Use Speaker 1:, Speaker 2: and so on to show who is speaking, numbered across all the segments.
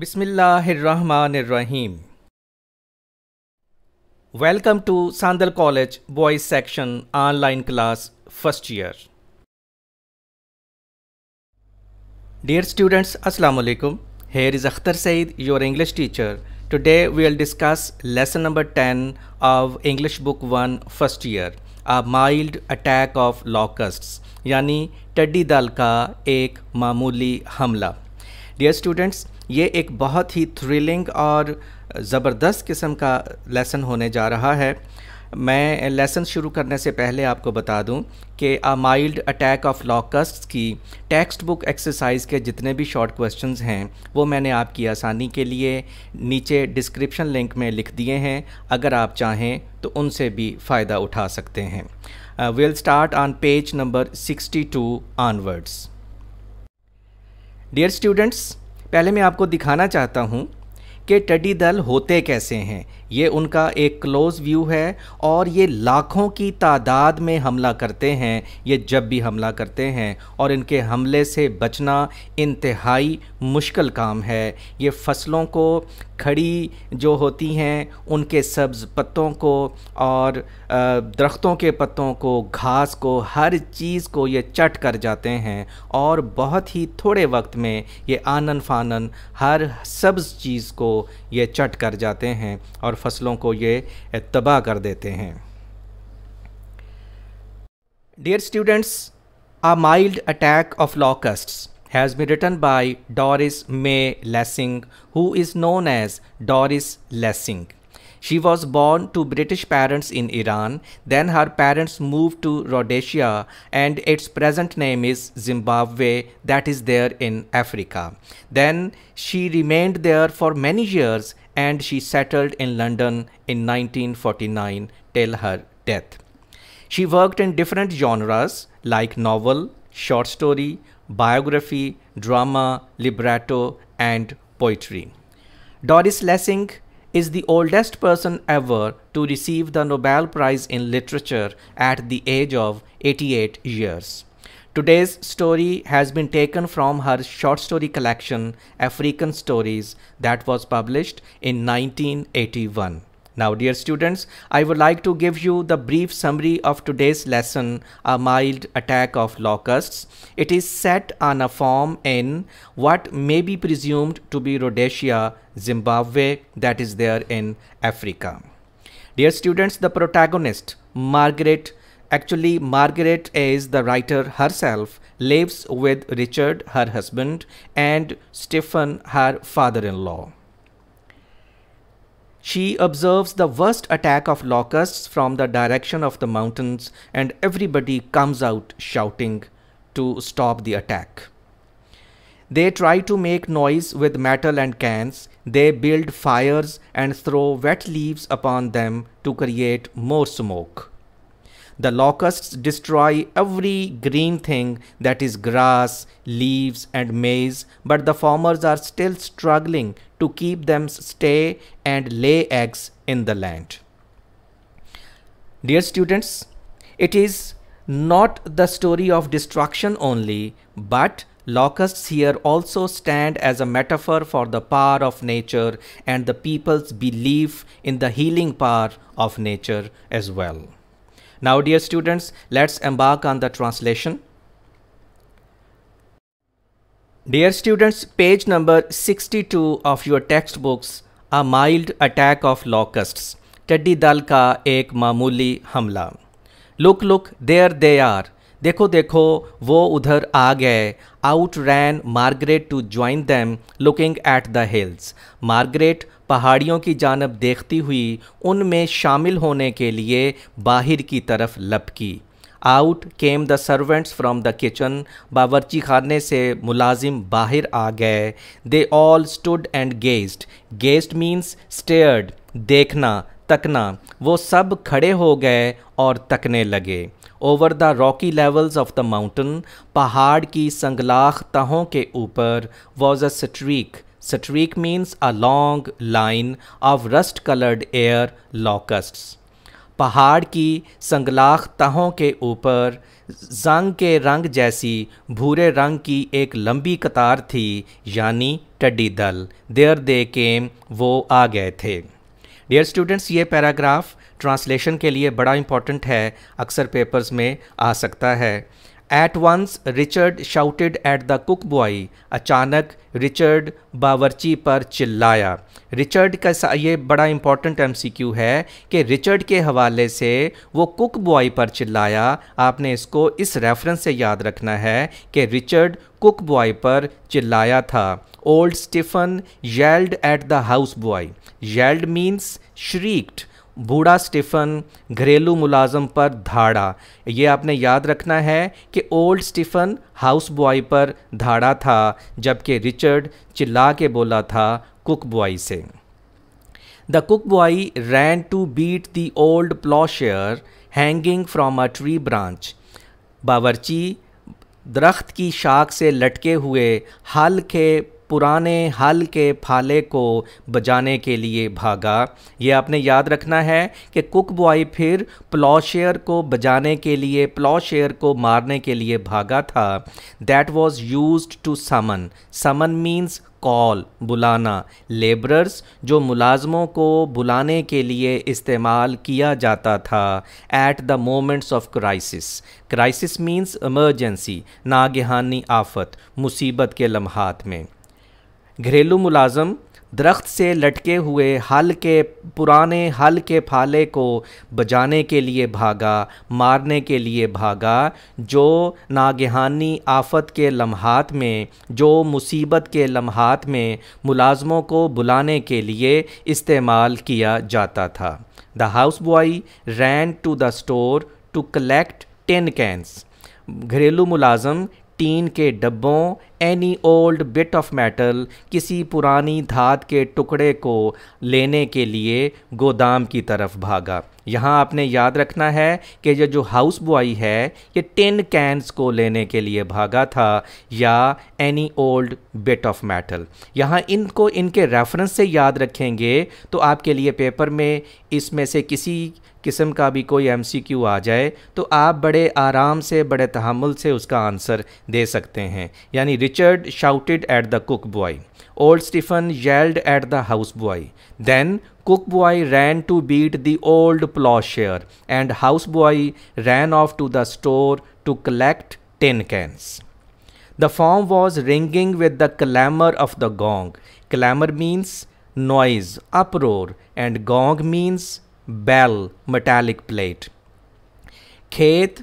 Speaker 1: बिस्मिल्लाहिर्रहमानिर्रहीम welcome to Sandal college boys section online class first year dear students अस्सलाम वालेकुम here is Akhtar Saeed your English teacher today we will discuss lesson number ten of English book one first year a mild attack of locusts यानी टड्डी दल का एक मामूली हमला dear students ये एक बहुत ही थ्रिलिंग और ज़बरदस्त किस्म का लेसन होने जा रहा है मैं लेसन शुरू करने से पहले आपको बता दूं कि a mild attack of locust की टेक्स्ट बुक एक्सरसाइज के जितने भी शॉर्ट क्वेश्चंस हैं वो मैंने आपकी आसानी के लिए नीचे डिस्क्रिप्शन लिंक में लिख दिए हैं अगर आप चाहें तो उनसे भी फ़ायदा उठा सकते हैं will start on page number sixty two onwards dear students पहले मैं आपको दिखाना चाहता हूँ कि टडी दल होते कैसे हैं ये उनका एक क्लोज़ व्यू है और ये लाखों की तादाद में हमला करते हैं ये जब भी हमला करते हैं और इनके हमले से बचना इंतहाई मुश्किल काम है ये फसलों को खड़ी जो होती हैं उनके सब्ज़ पत्तों को और दरख्तों के पत्तों को घास को हर चीज़ को ये चट कर जाते हैं और बहुत ही थोड़े वक्त में ये आनन फानन हर सब्ज़ चीज़ को ये चट कर जाते हैं और फसलों को ये तबाह कर देते हैं dear students a mild attack of locust has be written by Doris May Lessing who is known as Doris Lessing she was born to British parents in Iran then her parents move to Rhodesia and its present name is Zimbabwe that is there in Africa then she remained there for many years and she settled in London in 1949 till her death. She worked in different genres like novel, short story, biography, drama, libretto, and poetry. Doris Lessing is the oldest person ever to receive the Nobel Prize in Literature at the age of 88 years. Today's story has been taken from her short story collection African Stories that was published in 1981. Now, dear students, I would like to give you the brief summary of today's lesson, A Mild Attack of Locusts. It is set on a farm in what may be presumed to be Rhodesia, Zimbabwe, that is there in Africa. Dear students, the protagonist, Margaret Actually, Margaret is the writer herself, lives with Richard, her husband, and Stephen, her father in law. She observes the worst attack of locusts from the direction of the mountains, and everybody comes out shouting to stop the attack. They try to make noise with metal and cans. They build fires and throw wet leaves upon them to create more smoke. The locusts destroy every green thing that is grass, leaves and maize, but the farmers are still struggling to keep them stay and lay eggs in the land. Dear students, it is not the story of destruction only, but locusts here also stand as a metaphor for the power of nature and the people's belief in the healing power of nature as well. Now dear students, let's embark on the translation. Dear students, page number 62 of your textbooks, A Mild Attack of Locusts, टिड्डी दल का एक मामूली हमला Look, look, there they are. देखो देखो वो उधर आ गए out ran Margaret to join them looking at the hills Margaret पहाड़ियों की जानब देखती हुई उनमें शामिल होने के लिए बाहर की तरफ लपकी out came the servants from the kitchen बावर्ची खाने से मुलाजिम बाहर आ गए they all stood and gazed gazed means stared देखना तकना वो सब खड़े हो गए और तकने लगे over the rocky levels of the mountain पहाड़ की संगलाख तहों के ऊपर was a streak streak means a long line of rust colored air locusts. पहाड़ की संगलाख तहों के ऊपर जंग के रंग जैसी भूरे रंग की एक लंबी कतार थी यानी टड्डी दल देर दे केम वो आ गए थे डियर स्टूडेंट्स ये पैराग्राफ ट्रांसलेशन के लिए बड़ा इम्पॉर्टेंट है अक्सर पेपर्स में आ सकता है at once Richard shouted at the cook boy अचानक रिचर्ड बावर्ची पर चिल्लाया रिचर्ड का ये बड़ा सी क्यू है कि रिचर्ड के हवाले से वो कुक बॉय पर चिल्लाया आपने इसको इस रेफरेंस से याद रखना है कि रिचर्ड कुक बॉय पर चिल्लाया था old Stephen yelled at the house boy yelled means shrieked बूढ़ा स्टीफ़न घरेलू मुलाजम पर धाड़ा ये आपने याद रखना है कि ओल्ड स्टीफ़न हाउस बॉय पर धाड़ा था जबकि रिचर्ड चिल्ला के बोला था कुक बॉय से the cook boy ran to beat the old ploughshare hanging from a tree branch बावर्ची दरख्त की शाख से लटके हुए हल के पुराने हल के फाले को बजाने के लिए भागा ये आपने याद रखना है कि कुक बॉय फिर प्लॉशेयर को बजाने के लिए प्लॉशेयर को मारने के लिए भागा था that was use to summon summon means call बुलाना लेबरर्स जो मुलाजमों को बुलाने के लिए इस्तेमाल किया जाता था at the moments of crisis crisis means emergency नागहानी आफत मुसीबत के लम्हात में घरेलू मुलाजम दरख्त से लटके हुए हल के पुराने हल के फाले को बजाने के लिए भागा मारने के लिए भागा जो नागहानी आफत के लम्हात में जो मुसीबत के लम्हात में मुलाजमों को बुलाने के लिए इस्तेमाल किया जाता था the house boy ran to the store to collect ten cans घरेलू मुलाजम टीन के डब्बों any old bit of metal किसी पुरानी धात के टुकड़े को लेने के लिए गोदाम की तरफ भागा यहाँ आपने याद रखना है कि ये जो हाउस बॉय है ये टिन कैंस को लेने के लिए भागा था या any old bit of metal यहाँ इनको इनके रेफरेंस से याद रखेंगे तो आपके लिए पेपर में इसमें से किसी किस्म का भी कोई एम सी क्यू आ जाए तो आप बड़े आराम से बड़े तहमुल से उसका आंसर दे सकते हैं यानी Richard shouted at the cook boy old Stephen yelled at the house boy then cook boy ran to beat the old ploughshare and house boy ran off to the store to collect ten cans the farm was ringing with the clamour of the gong clamour means noise uproar and gong means bell metallic plate खेत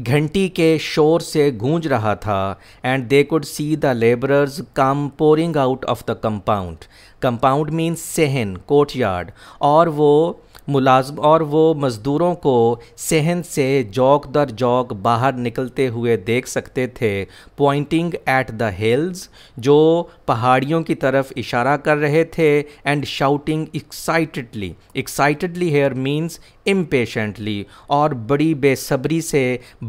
Speaker 1: घंटी के शोर से गूंज रहा था and they could see the labourers come pouring out of the compound compound means सहन courtyard और वो मुलाजम और वो मज़दूरों को सहन से जौक दर जौक बाहर निकलते हुए देख सकते थे पॉइंटिंग एट द हिल्स जो पहाड़ियों की तरफ इशारा कर रहे थे and shouting excitedly excitedly here means impatiently और बड़ी बेसब्री से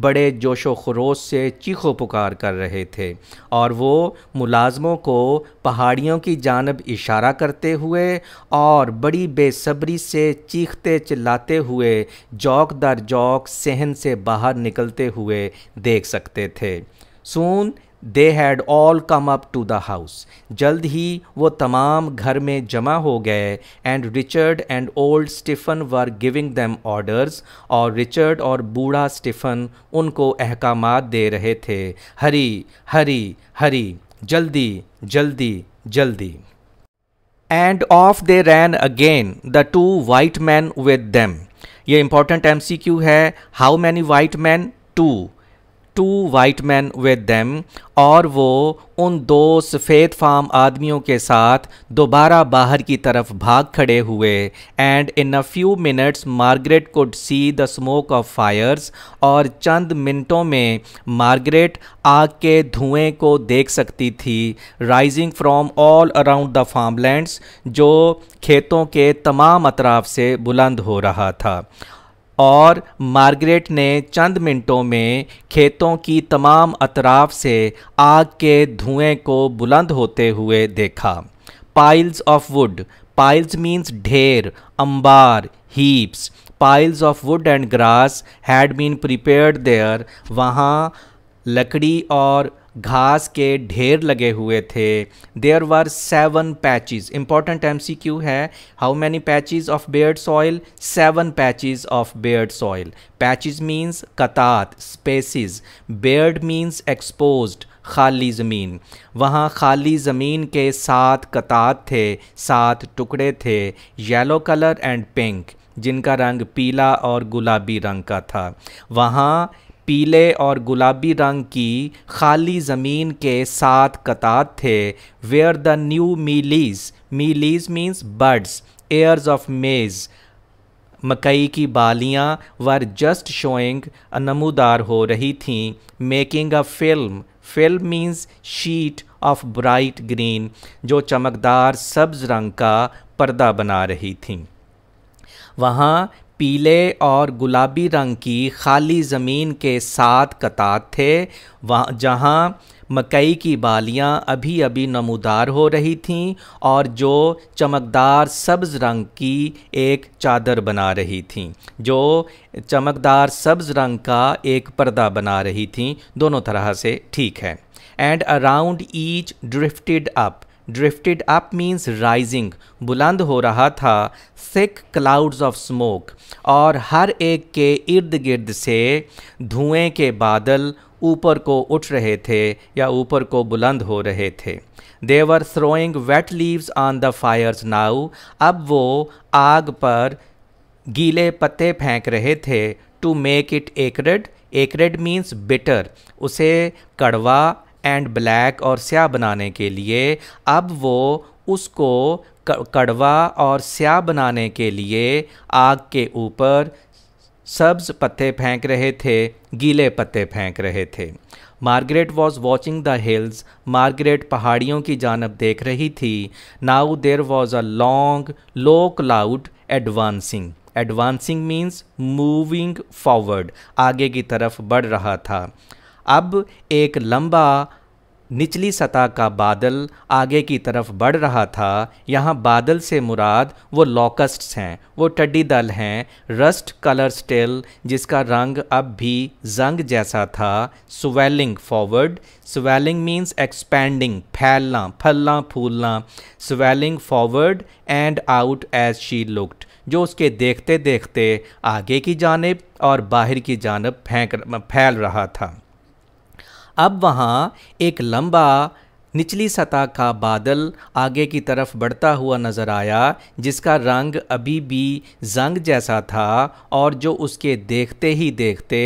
Speaker 1: बड़े जोशो खरोश से चीखो पुकार कर रहे थे और वो मुलाजमों को पहाड़ियों की जानब इशारा करते हुए और बड़ी बेसब्री से चीखते चिल्लाते हुए जौक दर जौक सहन से बाहर निकलते हुए देख सकते थे soon they had all come up to the house जल्द ही वो तमाम घर में जमा हो गए and Richard and old Stephen were giving them orders और रिचर्ड और बूढ़ा स्टीफन उनको अहकाम दे रहे थे हरी हरी हरी जल्दी जल्दी जल्दी and off they ran again the two white man with them ये इंपॉर्टेंट एम सी एमसीक्यू है how many white man two two white man with them और वो उन दो सफ़ेद फाम आदमियों के साथ दोबारा बाहर की तरफ भाग खड़े हुए and in a few minutes Margaret could see the smoke of fires और चंद मिनटों में मार्गरेट आग के धुएं को देख सकती थी rising from all around the farmlands जो खेतों के तमाम अतराफ से बुलंद हो रहा था और मार्गरेट ने चंद मिनटों में खेतों की तमाम अतराफ से आग के धुएं को बुलंद होते हुए देखा piles of wood piles means ढेर अंबार heaps piles of wood and grass had been prepared there वहाँ लकड़ी और घास के ढेर लगे हुए थे there were seven patches important M C Q है how many patches of bared soil seven patches of bared soil patches means कतात स्पेसिस बेयर्ड मीन्स एक्सपोज खाली ज़मीन वहाँ खाली ज़मीन के सात कतात थे सात टुकड़े थे येलो कलर एंड पिंक जिनका रंग पीला और गुलाबी रंग का था वहाँ पीले और गुलाबी रंग की खाली ज़मीन के साथ कतार थे where the new mealies mealies means birds ears of maize मकई की बालियां वर जस्ट शोइंग नमूदार हो रही थीं making a film film means sheet of bright green जो चमकदार सब्ज रंग का पर्दा बना रही थीं वहाँ पीले और गुलाबी रंग की खाली ज़मीन के साथ कतार थे वहाँ जहाँ मकई की बालियाँ अभी अभी नमूदार हो रही थीं और जो चमकदार सब्ज़ रंग की एक चादर बना रही थीं जो चमकदार सब्ज़ रंग का एक पर्दा बना रही थीं दोनों तरह से ठीक है and around each drifted up drifted up means rising बुलंद हो रहा था सिक क्लाउड्स ऑफ स्मोक और हर एक के इर्द गिर्द से धुएँ के बादल ऊपर को उठ रहे थे या ऊपर को बुलंद हो रहे थे they were throwing wet leaves on the fires now अब वो आग पर गीले पत्ते फेंक रहे थे टू मेक इट एकड एकड मीन्स बिटर उसे कड़वा एंड ब्लैक और स्याह बनाने के लिए अब वो उसको कड़वा और स्याह बनाने के लिए आग के ऊपर सब्ज पत्ते फेंक रहे थे गीले पत्ते फेंक रहे थे Margaret was watching the hills Margaret पहाड़ियों की जानब देख रही थी now there was a long low cloud advancing advancing means moving forward आगे की तरफ बढ़ रहा था अब एक लंबा निचली सतह का बादल आगे की तरफ बढ़ रहा था यहाँ बादल से मुराद वो लॉकस्ट्स हैं वो टड्डी दल हैं रस्ट कलर स्टेल जिसका रंग अब भी जंग जैसा था swelling forward swelling means expanding फैलना फलना फूलना swelling forward and out as she looked जो उसके देखते देखते आगे की जानब और बाहर की जानब फेंक फैल रहा था अब वहाँ एक लंबा निचली सतह का बादल आगे की तरफ बढ़ता हुआ नज़र आया जिसका रंग अभी भी जंग जैसा था और जो उसके देखते ही देखते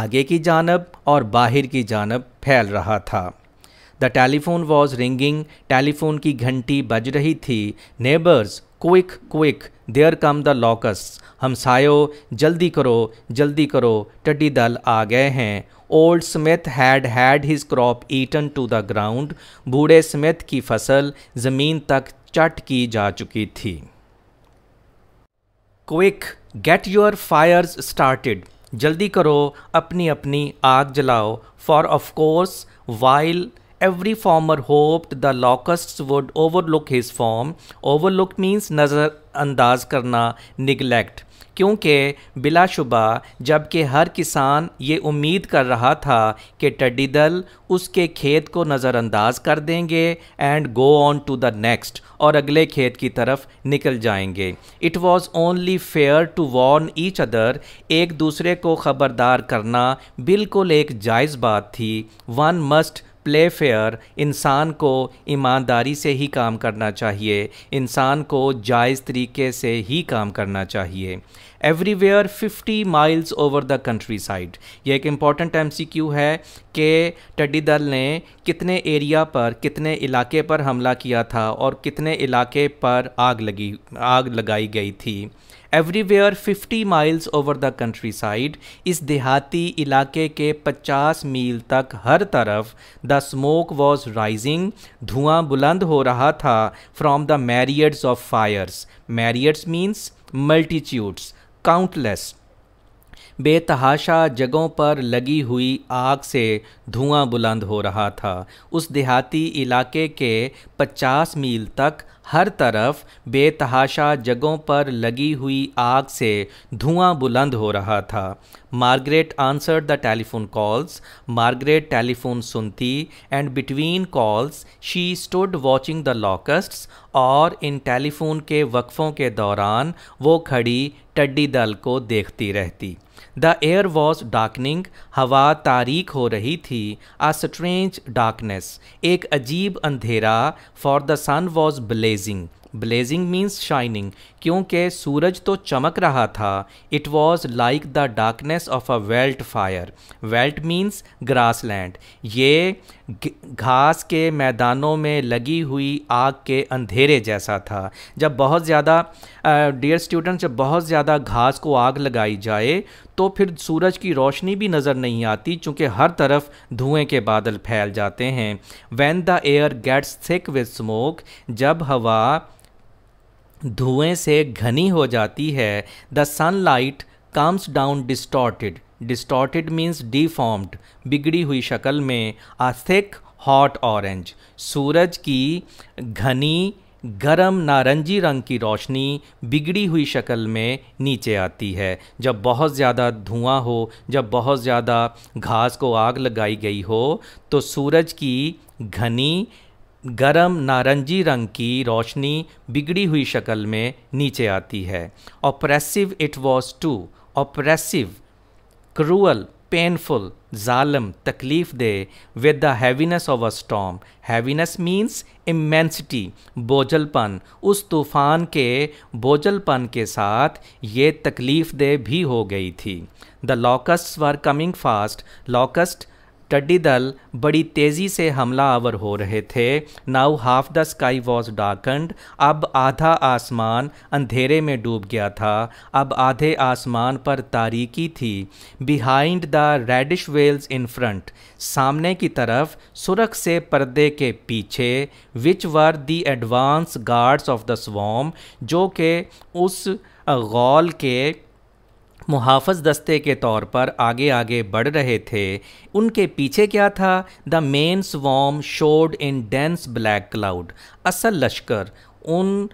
Speaker 1: आगे की जानब और बाहर की जानब फैल रहा था the telephone was ringing telephone की घंटी बज रही थी neighbours quick quick there come the locusts हमसायो जल्दी करो जल्दी करो टड्डी दल आ गए हैं old Smith had had his crop eaten to the ground बूढ़े स्मिथ की फसल ज़मीन तक चट की जा चुकी थी quick get your fires started जल्दी करो अपनी अपनी आग जलाओ for of course wild while every farmer hoped the locust would overlook farm overlook means नज़रअंदाज करना निगलैक्ट क्योंकि बिलाशुबा जबकि हर किसान ये उम्मीद कर रहा था कि टड्डी दल उसके खेत को नज़रअंदाज कर देंगे and go on to the next और अगले खेत की तरफ निकल जाएंगे it was only fair to warn each other एक दूसरे को ख़बरदार करना बिल्कुल एक जायज़ बात थी वन मस्ट प्ले फेयर इंसान को ईमानदारी से ही काम करना चाहिए इंसान को जायज़ तरीके से ही काम करना चाहिए everywhere 50 miles over the countryside ये एक इम्पॉर्टेंट एम सी क्यू है कि टड्डी दल ने कितने एरिया पर कितने इलाके पर हमला किया था और कितने इलाके पर आग लगी आग लगाई गई थी everywhere 50 miles over the countryside इस देहाती इलाके के 50 मील तक हर तरफ द स्मोक वॉज राइजिंग धुआं बुलंद हो रहा था from the myriads of fires myriads means multitudes countless बेतहाशा जगहों पर लगी हुई आग से धुआं बुलंद हो रहा था उस देहाती इलाके के 50 मील तक हर तरफ बेतहाशा जगहों पर लगी हुई आग से धुआं बुलंद हो रहा था Margaret answer the telephone calls Margaret telephone सुनती and between calls she stood watching the locusts और इन टेलीफोन के वक्फ़ों के दौरान वो खड़ी टड्डी दल को देखती रहती द एयर वॉज डार्कनिंग हवा तारीख हो रही थी आ स्ट्रेंज डार्कनेस एक अजीब अंधेरा for the sun was blazing blazing means shining क्योंकि सूरज तो चमक रहा था it was like the darkness of a veld fire veld means grass land ये घास के मैदानों में लगी हुई आग के अंधेरे जैसा था जब बहुत ज़्यादा डियर स्टूडेंट जब बहुत ज़्यादा घास को आग लगाई जाए तो फिर सूरज की रोशनी भी नज़र नहीं आती चूँकि हर तरफ धुएं के बादल फैल जाते हैं when the air gets thick with smoke जब हवा धुएं से घनी हो जाती है the sunlight comes down distorted distorted means deformed बिगड़ी हुई शक्ल में आ थिक हॉट ऑरेंज सूरज की घनी गरम नारंगी रंग की रोशनी बिगड़ी हुई शक्ल में नीचे आती है जब बहुत ज़्यादा धुआं हो जब बहुत ज़्यादा घास को आग लगाई गई हो तो सूरज की घनी गरम नारंगी रंग की रोशनी बिगड़ी हुई शक्ल में नीचे आती है oppressive it was too oppressive cruel painful जालम तकलीफ दे with the heaviness of a storm heaviness means immensity बोझलपन उस तूफान के बोझलपन के साथ ये तकलीफ दे भी हो गई थी the locust were coming fast locust टड्डी दल बड़ी तेज़ी से हमला आवर हो रहे थे now half the sky was darkened अब आधा आसमान अंधेरे में डूब गया था अब आधे आसमान पर तारीकी थी behind the reddish veils in front सामने की तरफ सुरख से पर्दे के पीछे which were the advance guards of the swarm जो कि उस गौल के मुहाफ़ दस्ते के तौर पर आगे आगे बढ़ रहे थे उनके पीछे क्या था the main swarm showed in dense black cloud असल लश्कर उन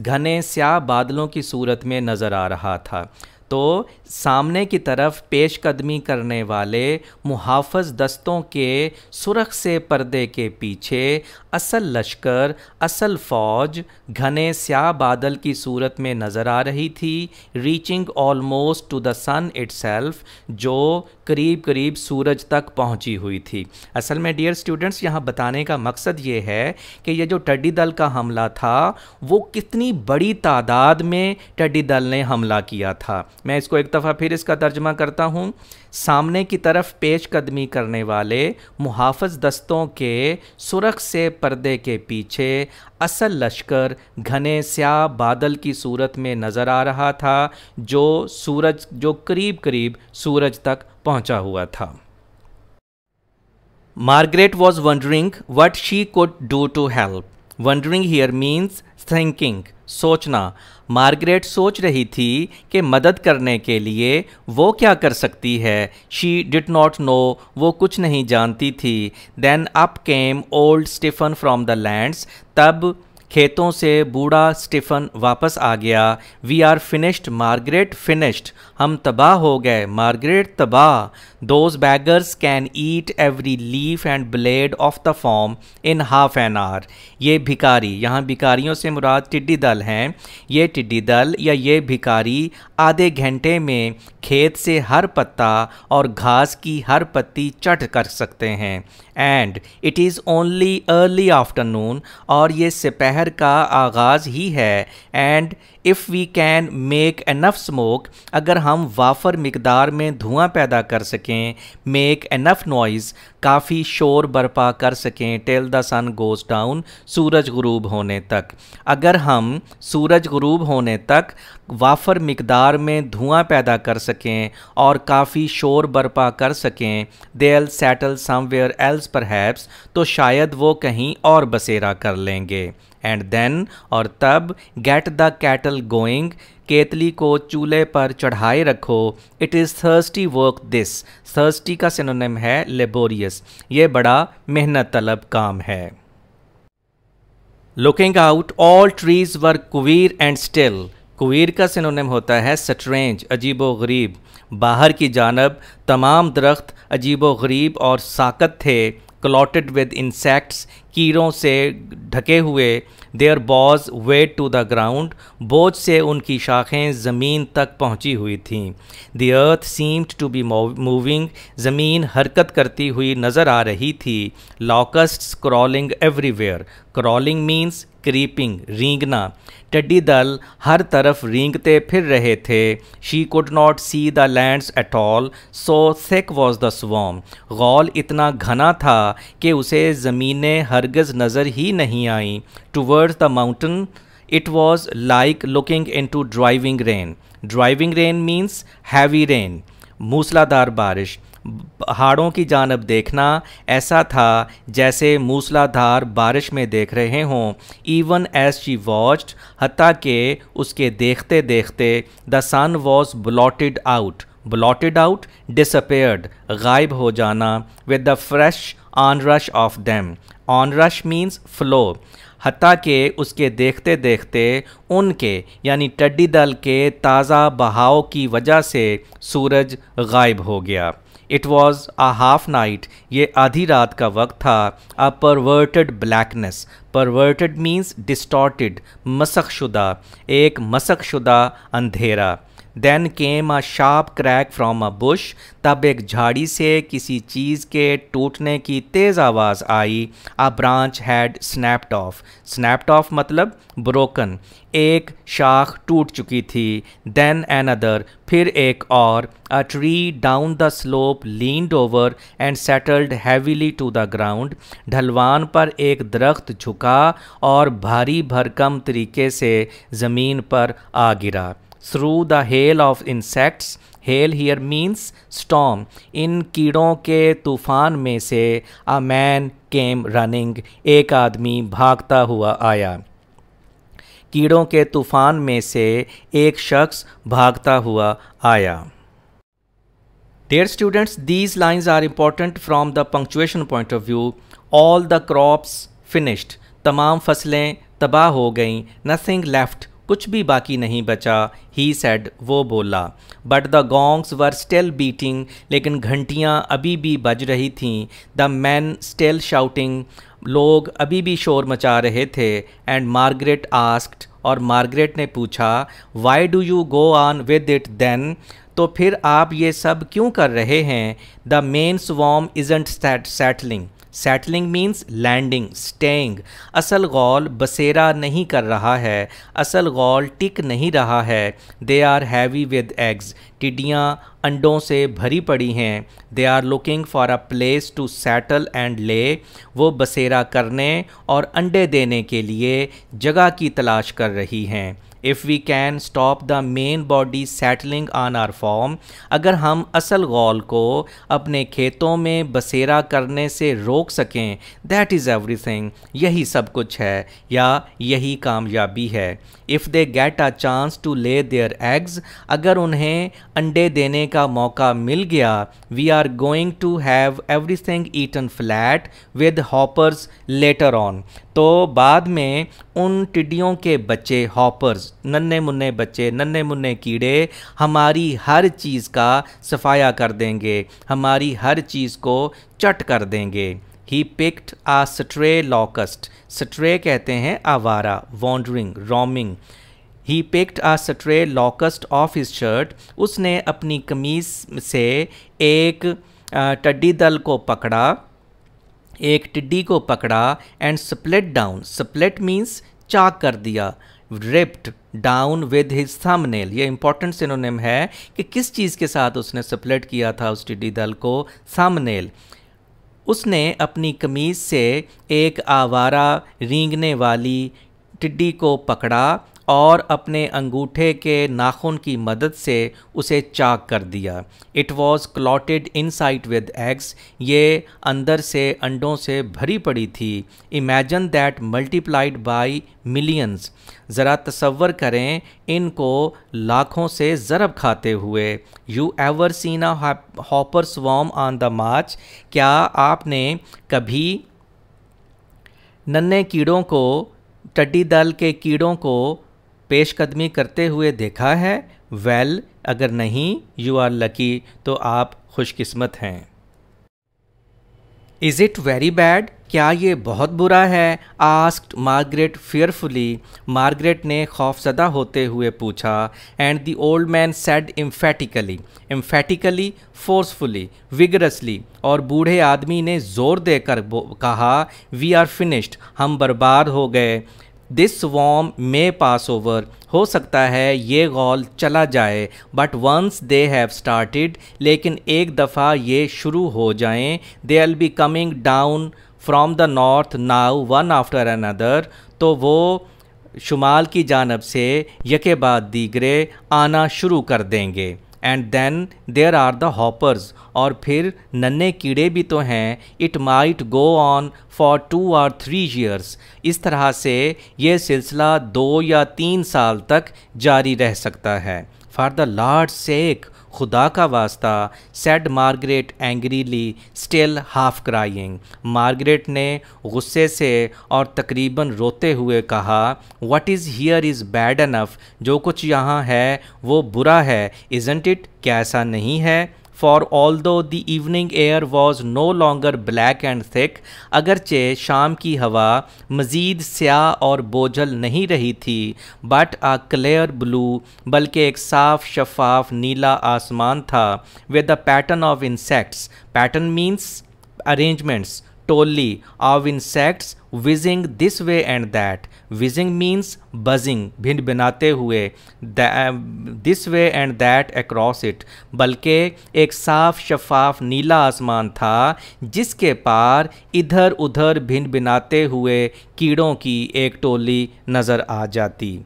Speaker 1: घने स्याह बादलों की सूरत में नज़र आ रहा था तो सामने की तरफ पेश कदमी करने वाले मुहाफ़ दस्तों के सुरख से पर्दे के पीछे असल लश्कर असल फ़ौज घने स्या बादल की सूरत में नज़र आ रही थी reaching almost to the sun itself जो करीब करीब सूरज तक पहुंची हुई थी असल में डियर स्टूडेंट्स यहाँ बताने का मकसद ये है कि ये जो टड्डी दल का हमला था वो कितनी बड़ी तादाद में टड्डी दल ने हमला किया था मैं इसको एक दफ़ा दफ़ा फिर इसका तर्जमा करता हूँ सामने की तरफ पेश कदमी करने वाले मुहाफ़ दस्तों के सुरख से पर्दे के पीछे असल लश्कर घने स्या बादल की सूरत में नज़र आ रहा था जो सूरज जो करीब करीब सूरज तक पहुँचा हुआ था Margaret was wondering what she could do to help wondering here means thinking सोचना मार्गरेट सोच रही थी कि मदद करने के लिए वो क्या कर सकती है शी डिट नॉट नो वो कुछ नहीं जानती थी then up came old Stephen from the lands तब खेतों से बूढ़ा स्टीफन वापस आ गया we are finished Margaret finished हम तबाह हो गए मार्गरेट तबाह those beggars can eat every leaf and blade of the farm in half an hour ये भिकारी यहाँ भिकारियों से मुराद टिड्डी दल हैं ये टिड्डी दल या ये भिकारी आधे घंटे में खेत से हर पत्ता और घास की हर पत्ती चट कर सकते हैं and it is only early afternoon और ये सपहर का आगाज़ ही है and if we can make enough smoke अगर हम वाफर मकदार में धुआं पैदा कर सकें मेक एनफ नॉइज़ काफ़ी शोर बर्पा कर सकें till the sun goes down सूरज गरूब होने तक अगर हम सूरज गरूब होने तक वाफर मकदार में धुआं पैदा कर सकें और काफ़ी शोर बर्पा कर सकें they'll settle somewhere else perhaps तो शायद वो कहीं और बसेरा कर लेंगे एंड देन और तब गेट द कैटल गोइंग केतली को चूल्हे पर चढ़ाए रखो it is thirsty work this thirsty का सिनोनिम है लेबोरियस ये बड़ा मेहनत तलब काम है looking out all trees were queer and still queer का सिनोनिम होता है स्ट्रेंज अजीब व गरीब बाहर की जानब तमाम दरख्त अजीब व गरीब और साकत थे क्लॉटेड विद इंसेक्ट्स कीड़ों से ढके हुए their boughs weighed to the ground बोझ से उनकी शाखें ज़मीन तक पहुंची हुई थीं the earth seemed to be moving ज़मीन हरकत करती हुई नज़र आ रही थी locusts crawling everywhere crawling means creeping रींगना टड्डी दल हर तरफ रींगते फिर रहे थे she could not see the lands at all so thick was the swarm गौल इतना घना था कि उसे ज़मीनें हर हरगज़ नज़र ही नहीं आई towards the mountain it was like looking into driving rain driving rain means heavy rain मूसलाधार बारिश पहाड़ों की जानब देखना ऐसा था जैसे मूसलाधार बारिश में देख रहे हों इवन एज शी वॉच्ड हती के उसके देखते देखते the sun was blotted out blotted out disappeared गायब हो जाना with the fresh onrush of them onrush means flow हती के उसके देखते देखते उनके यानी टड्डी दल के ताज़ा बहाव की वजह से सूरज गायब हो गया it was a half night ये आधी रात का वक्त था a perverted blackness perverted means distorted मसक शुदा एक मसक शुदा अंधेरा then came a sharp crack from a bush तब एक झाड़ी से किसी चीज़ के टूटने की तेज़ आवाज़ आई a branch had snapped off snapped off मतलब ब्रोकन एक शाख टूट चुकी थी देन एन अदर फिर एक और a tree down the slope leaned over and settled heavily to the ground ढलवान पर एक दरख्त झुका और भारी भरकम तरीके से ज़मीन पर आ गिरा through the hail of insects hail here means storm इन कीड़ों के तूफान में से a man came running एक आदमी भागता हुआ आया कीड़ों के तूफान में से एक शख्स भागता हुआ आया dear students these lines are important from the punctuation point of view all the crops finished तमाम फसलें तबाह हो गई नथिंग लेफ्ट कुछ भी बाकी नहीं बचा ही सेड वो बोला but the gongs were still beating लेकिन घंटियाँ अभी भी बज रही थीं द मैन स्टिल शाउटिंग लोग अभी भी शोर मचा रहे थे एंड मार्गरेट आस्क्ड और मार्गरेट ने पूछा why do you go on with it then तो फिर आप ये सब क्यों कर रहे हैं the main swarm isn't settling settling means landing staying असल गौल बसेरा नहीं कर रहा है असल गौल टिक नहीं रहा है they are heavy with eggs टिड्डियाँ अंडों से भरी पड़ी हैं they are looking for a place to settle and lay वो बसेरा करने और अंडे देने के लिए जगह की तलाश कर रही हैं if we can stop the main body settling on our farm अगर हम असल गौल को अपने खेतों में बसेरा करने से रोक सकें दैट इज़ एवरीथिंग यही सब कुछ है या यही कामयाबी है if they get a chance to lay their eggs अगर उन्हें अंडे देने का मौका मिल गया we are going to have everything eaten flat with hoppers later on तो बाद में उन टिड्डियों के बच्चे हॉपर्स नन्हे मुन्ने बच्चे नन्हे मुन्ने कीड़े हमारी हर चीज़ का सफाया कर देंगे हमारी हर चीज़ को चट कर देंगे he picked a stray locust stray कहते हैं आवारा wandering roaming he picked a stray locust off his shirt उसने अपनी कमीज से एक टड्डी दल को पकड़ा एक टिड्डी को पकड़ा and split down split means चाक कर दिया ripped down with his thumbnail ये इंपॉर्टेंट सिनोनिम है कि किस चीज़ के साथ उसने स्प्लिट किया था उस टिड्डी दल को थंबनेल उसने अपनी कमीज से एक आवारा रींगने वाली टिड्डी को पकड़ा और अपने अंगूठे के नाखून की मदद से उसे चाक कर दिया it was clotted inside with eggs ये अंदर से अंडों से भरी पड़ी थी imagine that multiplied by millions ज़रा तसवर करें इनको लाखों से ज़रब खाते हुए you ever seen a hopper swarm on the march क्या आपने कभी नन्हे कीड़ों को टड्डी दल के कीड़ों को पेशकदमी करते हुए देखा है वेल well, अगर नहीं यू आर लकी तो आप खुशकिस्मत हैं इज़ इट वेरी बैड क्या ये बहुत बुरा है आस्क्ड मार्गरेट फियरफुली मार्गरेट ने खौफजदा होते हुए पूछा and the old man said emphatically emphatically forcefully vigorously और बूढ़े आदमी ने ज़ोर देकर कहा वी आर फिनिश्ड हम बर्बाद हो गए दिस वॉम मे पास ओवर हो सकता है ये गॉल चला जाए but once they have started लेकिन एक दफ़ा ये शुरू हो जाएं they'll be coming down from the north now one after another तो वो शुमाल की जानब से यके बाद दीगरे आना शुरू कर देंगे and then there are the hoppers और फिर नन्हे कीड़े भी तो हैं it might go on for two और थ्री ईयर्स इस तरह से ये सिलसिला दो या तीन साल तक जारी रह सकता है फॉर द लार्ड सेक खुदा का वास्ता said Margaret angrily still half crying Margaret ने गुस्से से और तकरीबन रोते हुए कहा what is here is bad enough जो कुछ यहाँ है वो बुरा है इजेंट इट क्या ऐसा नहीं है for all though the evening air was no longer black and thick अगरचे शाम की हवा मज़ीद स्याह और बोझल नहीं रही थी बट आ क्लियर ब्लू बल्कि एक साफ शफाफ नीला आसमान था with a pattern of insects pattern means arrangements टोली of insects whizzing this way and that whizzing means buzzing भिंड बनाते हुए this way and that across it बल्कि एक साफ शफाफ नीला आसमान था जिसके पार इधर उधर भिंड बिनाते हुए कीड़ों की एक टोली नज़र आ जाती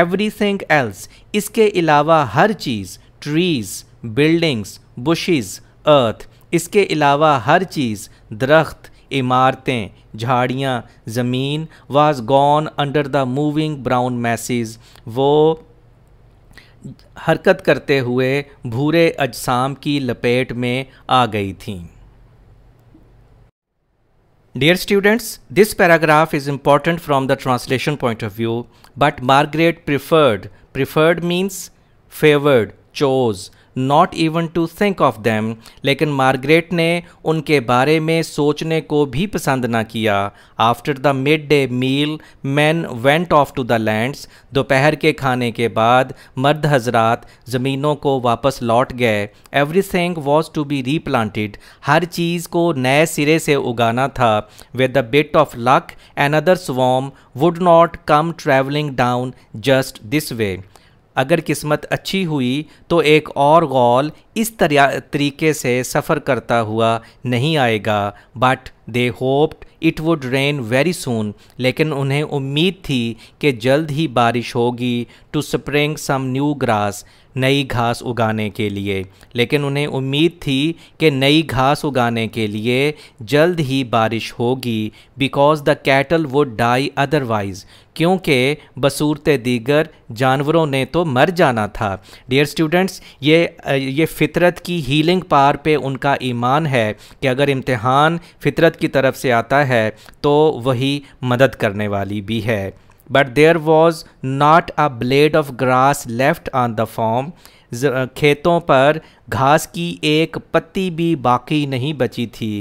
Speaker 1: एवरी थिंग एल्स इसके अलावा हर चीज़ ट्रीज़ बिल्डिंग्स बुशिज़ अर्थ इसके अलावा हर चीज़ दरख्त इमारतें झाड़ियाँ ज़मीन was gone under the moving brown masses वो हरकत करते हुए भूरे अजसाम की लपेट में आ गई थी dear students this paragraph is important from the translation point of view but Margaret preferred preferred means favoured chose not even to think of them लेकिन मार्गरेट ने उनके बारे में सोचने को भी पसंद ना किया after the midday meal men went off to the lands दोपहर के खाने के बाद मर्द हजरात ज़मीनों को वापस लौट गए everything was to be replanted हर चीज़ को नए सिरे से उगाना था with the bit of luck another swarm would not come travelling down just this way अगर किस्मत अच्छी हुई तो एक और गौल इस तरीके से सफ़र करता हुआ नहीं आएगा but they hoped it would rain very soon लेकिन उन्हें उम्मीद थी कि जल्द ही बारिश होगी to spring some new grass नई घास उगाने के लिए लेकिन उन्हें उम्मीद थी कि नई घास उगाने के लिए जल्द ही बारिश होगी because the cattle would die otherwise क्योंकि बसूरत दीगर जानवरों ने तो मर जाना था डियर स्टूडेंट्स ये ये फितरत की हीलिंग पार पे उनका ईमान है कि अगर इम्तहान फितरत की तरफ से आता है तो वही मदद करने वाली भी है but there was not a blade of grass left on the farm खेतों पर घास की एक पत्ती भी बाकी नहीं बची थी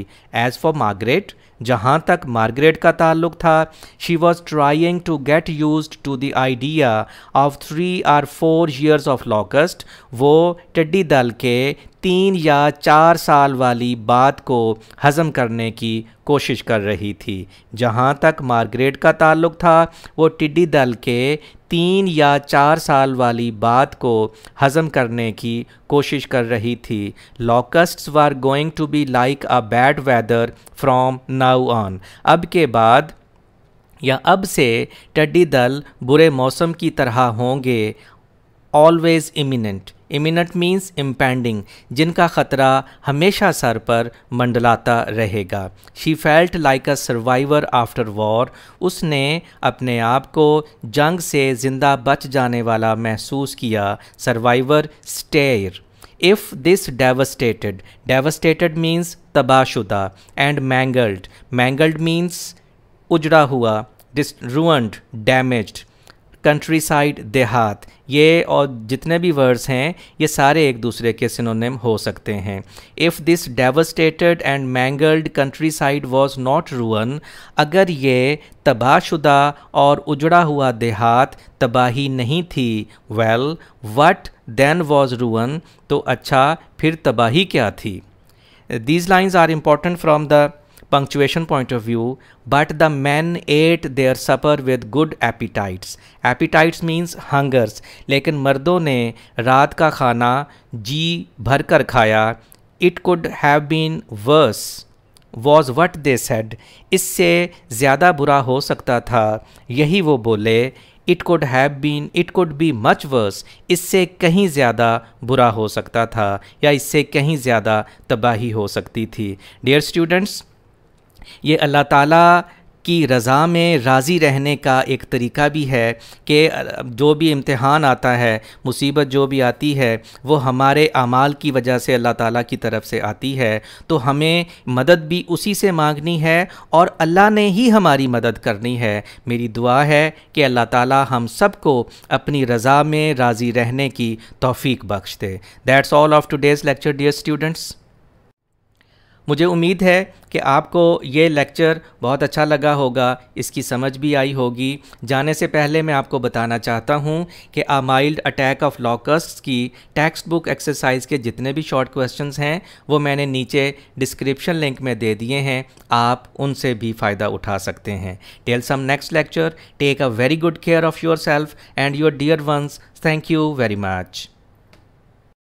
Speaker 1: एज़ फॉर मार्गरेट जहाँ तक मार्गरेट का ताल्लुक था she was trying to get used to the idea of three or four years of locust वो टिड्डी दल के तीन या चार साल वाली बात को हज़म करने की कोशिश कर रही थी जहाँ तक मार्गरेट का ताल्लुक था वो टिड्डी दल के तीन या चार साल वाली बात को हज़म करने की कोशिश कर रही थी locusts were going to be like a bad weather from now on अब के बाद या अब से टड्डी दल बुरे मौसम की तरह होंगे always imminent imminent means impending जिनका ख़तरा हमेशा सर पर मंडलाता रहेगा she felt like a survivor after war उसने अपने आप को जंग से ज़िंदा बच जाने वाला महसूस किया सर्वाइवर स्टेयर if this devastated, devastated means तबाशुदा एंड मैंगल्ड मैंगल्ड मीन्स उजड़ा हुआ डिस रूअंड कंट्री साइड देहात ये और जितने भी वर्ड्स हैं ये सारे एक दूसरे के सिनोनिम हो सकते हैं if this devastated and mangled countryside was not ruin अगर ये तबाहशुदा और उजड़ा हुआ देहात तबाही नहीं थी well what then was ruin तो अच्छा फिर तबाही क्या थी these lines are important from the punctuation point of view, but the men ate their supper with good appetites. Appetites means hungers. lekin mardon ne raat ka khana जी bhar kar khaya It could have been worse. was what they said isse zyada bura ho sakta tha yahi wo bole it could have been it could be much worse isse kahin zyada bura ho sakta tha ya isse kahin zyada tabahi ho sakti thi dear students ये अल्लाह ताला की रज़ा में राज़ी रहने का एक तरीका भी है कि जो भी इम्तहान आता है मुसीबत जो भी आती है वो हमारे अमाल की वजह से अल्लाह ताला की तरफ से आती है तो हमें मदद भी उसी से मांगनी है और अल्लाह ने ही हमारी मदद करनी है मेरी दुआ है कि अल्लाह ताला हम सब को अपनी रज़ा में राज़ी रहने की तौफीक बख्श दे that's all of today's lecture dear students मुझे उम्मीद है कि आपको ये लेक्चर बहुत अच्छा लगा होगा इसकी समझ भी आई होगी जाने से पहले मैं आपको बताना चाहता हूँ कि a mild attack of locust की टेक्स्ट बुक एक्सरसाइज के जितने भी शॉर्ट क्वेश्चंस हैं वो मैंने नीचे डिस्क्रिप्शन लिंक में दे दिए हैं आप उनसे भी फ़ायदा उठा सकते हैं till some next lecture take a very good care of yourself and your dear ones thank you very much